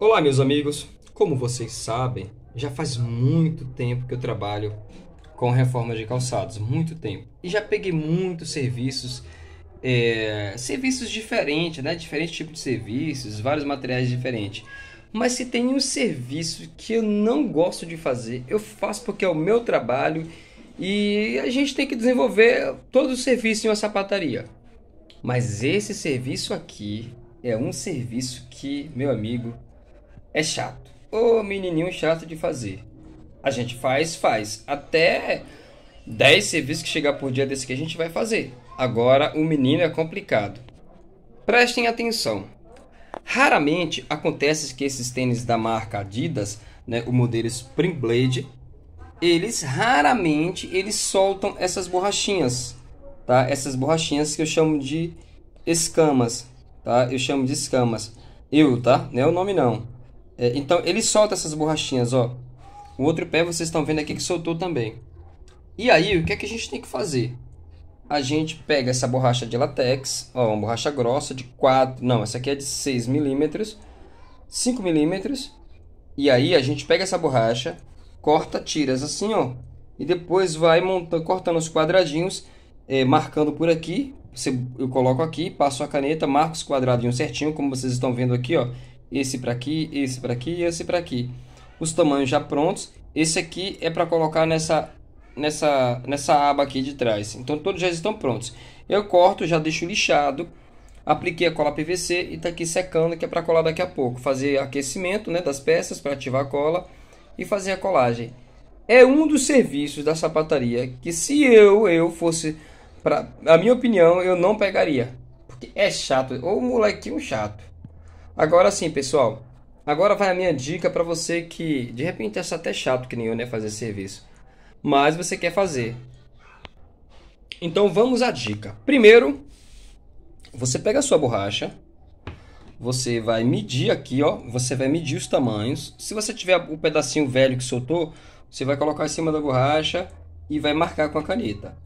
Olá, meus amigos. Como vocês sabem, já faz muito tempo que eu trabalho com reforma de calçados, muito tempo. E já peguei muitos serviços, é, serviços diferentes, né? Diferentes tipos de serviços, vários materiais diferentes. Mas se tem um serviço que eu não gosto de fazer, eu faço porque é o meu trabalho e a gente tem que desenvolver todo o serviço em uma sapataria. Mas esse serviço aqui é um serviço que, meu amigo, é chato. Ô menininho chato de fazer. A gente faz, faz. Até 10 serviços que chegar por dia desse que a gente vai fazer. Agora, o menino é complicado. Prestem atenção. Raramente acontece que esses tênis da marca Adidas, né, o modelo Spring Blade, eles raramente eles soltam essas borrachinhas, tá? Essas borrachinhas que eu chamo de escamas, tá? Eu chamo de escamas. Eu, tá? Não é o nome não. É, então ele solta essas borrachinhas, ó. O outro pé vocês estão vendo aqui que soltou também. E aí, o que é que a gente tem que fazer? A gente pega essa borracha de latex, ó, uma borracha grossa de 4, não, essa aqui é de 6 milímetros, 5 milímetros, e aí a gente pega essa borracha, corta tiras assim, ó, e depois vai montando, cortando os quadradinhos, é, marcando por aqui, eu coloco aqui, passo a caneta, marco os quadradinhos certinho, como vocês estão vendo aqui, ó, esse para aqui, esse para aqui e esse para aqui. Os tamanhos já prontos. Esse aqui é para colocar nessa nessa nessa aba aqui de trás. Então todos já estão prontos. Eu corto, já deixo lixado, apliquei a cola PVC e está aqui secando que é para colar daqui a pouco. Fazer aquecimento, né, das peças para ativar a cola e fazer a colagem. É um dos serviços da sapataria que se eu eu fosse para a minha opinião, eu não pegaria. Porque é chato, ou molequinho chato. Agora sim, pessoal. Agora vai a minha dica para você que de repente é até chato que nem eu né fazer serviço, mas você quer fazer. Então vamos à dica. Primeiro, você pega a sua borracha, você vai medir aqui, ó, você vai medir os tamanhos. Se você tiver o um pedacinho velho que soltou, você vai colocar em cima da borracha e vai marcar com a caneta.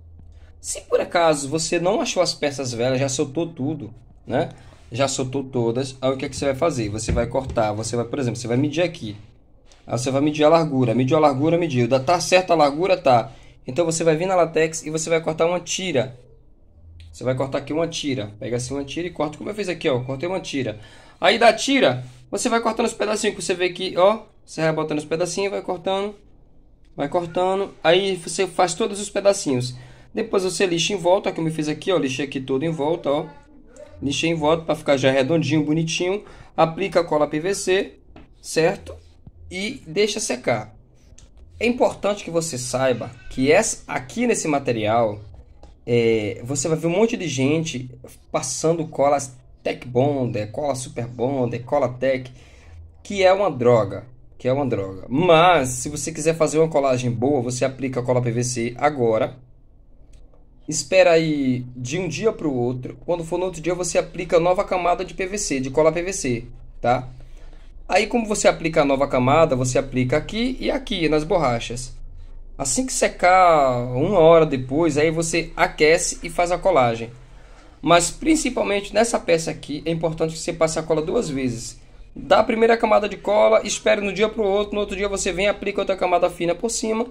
Se por acaso você não achou as peças velhas, já soltou tudo, né? já soltou todas, aí o que, é que você vai fazer? Você vai cortar, você vai, por exemplo, você vai medir aqui. Aí você vai medir a largura, mediu a largura, mediu. Tá certa a largura? Tá. Então você vai vir na latex e você vai cortar uma tira. Você vai cortar aqui uma tira. Pega assim uma tira e corta, como eu fiz aqui, ó. Cortei uma tira. Aí da tira, você vai cortando os pedacinhos que você vê aqui, ó. Você vai botando os pedacinhos, vai cortando. Vai cortando. Aí você faz todos os pedacinhos. Depois você lixa em volta, como eu fiz aqui, ó. Lixei aqui todo em volta, ó lixei em volta para ficar já redondinho, bonitinho. Aplica a cola PVC, certo? E deixa secar. É importante que você saiba que essa, aqui nesse material é, você vai ver um monte de gente passando colas Tech Bonder, cola Super Bonder, cola Tech, que é uma droga, que é uma droga. Mas se você quiser fazer uma colagem boa, você aplica a cola PVC agora, espera aí de um dia para o outro. Quando for no outro dia, você aplica nova camada de PVC, de cola PVC, tá? Aí, como você aplica a nova camada, você aplica aqui e aqui nas borrachas. Assim que secar, uma hora depois, aí você aquece e faz a colagem. Mas principalmente nessa peça aqui, é importante que você passe a cola duas vezes. Dá a primeira camada de cola, espere no um dia para o outro, no outro dia você vem e aplica outra camada fina por cima.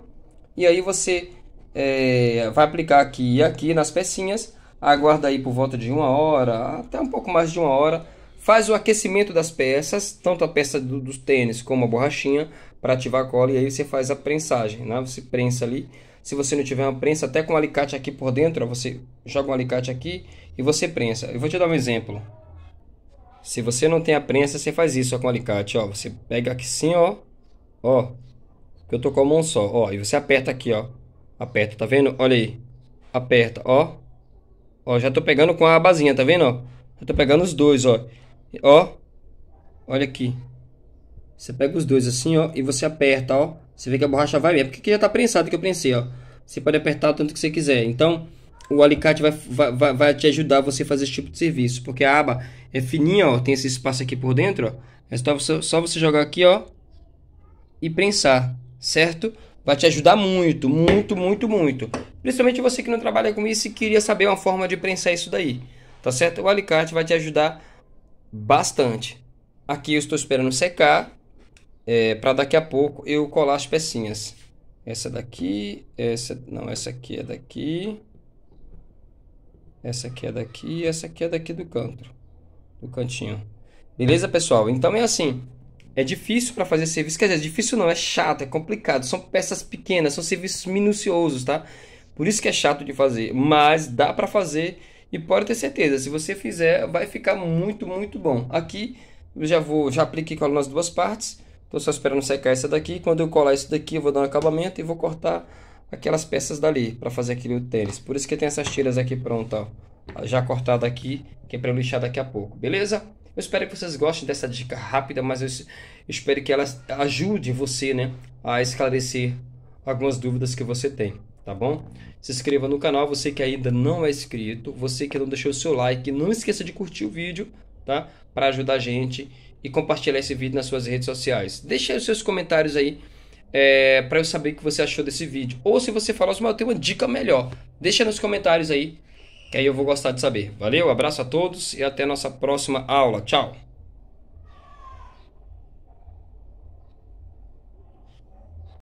E aí você é, vai aplicar aqui e aqui nas pecinhas, aguarda aí por volta de uma hora, até um pouco mais de uma hora, faz o aquecimento das peças, tanto a peça do, dos tênis como a borrachinha, para ativar a cola, e aí você faz a prensagem, né? você prensa ali, se você não tiver uma prensa, até com um alicate aqui por dentro, você joga um alicate aqui e você prensa. Eu vou te dar um exemplo. Se você não tem a prensa, você faz isso ó, com o alicate, ó. Você pega aqui sim, ó. Ó. Que eu tô com a mão só, ó. E você aperta aqui, ó. Aperta, tá vendo? Olha aí. Aperta, ó. Ó, já tô pegando com a abazinha, tá vendo, ó? tô pegando os dois, ó. Ó. Olha aqui. Você pega os dois assim, ó, e você aperta, ó. Você vê que a borracha vai bem. É porque aqui já tá prensado que eu prensei, ó. Você pode apertar o tanto que você quiser. Então, o alicate vai, vai, vai te ajudar a você fazer esse tipo de serviço. Porque a aba é fininha, ó. Tem esse espaço aqui por dentro, ó. É só você, só você jogar aqui, ó. E prensar, certo? vai te ajudar muito, muito, muito, muito. Principalmente você que não trabalha com isso e queria saber uma forma de prensar isso daí, tá certo? O alicate vai te ajudar bastante. Aqui eu estou esperando secar, é, para daqui a pouco eu colar as pecinhas. Essa daqui, essa não, essa aqui é daqui. Essa aqui é daqui, essa aqui é daqui do canto, do cantinho. Beleza, pessoal? Então é assim, é difícil para fazer serviço, quer dizer, é difícil não, é chato, é complicado, são peças pequenas, são serviços minuciosos, tá? Por isso que é chato de fazer, mas dá para fazer e pode ter certeza, se você fizer, vai ficar muito, muito bom. Aqui eu já vou, já apliquei com as duas partes. Estou só esperando secar essa daqui. Quando eu colar isso daqui, eu vou dar um acabamento e vou cortar aquelas peças dali para fazer aquele tênis. Por isso que tem essas tiras aqui pronta, ó, já cortada aqui, que é para lixar daqui a pouco, beleza? Eu espero que vocês gostem dessa dica rápida, mas eu espero que ela ajude você né, a esclarecer algumas dúvidas que você tem, tá bom? Se inscreva no canal, você que ainda não é inscrito, você que não deixou o seu like, não esqueça de curtir o vídeo, tá? Para ajudar a gente e compartilhar esse vídeo nas suas redes sociais. Deixe aí os seus comentários aí é, para eu saber o que você achou desse vídeo. Ou se você falar, assim, eu tenho uma dica melhor. Deixa nos comentários aí que aí eu vou gostar de saber. Valeu, abraço a todos e até a nossa próxima aula. Tchau!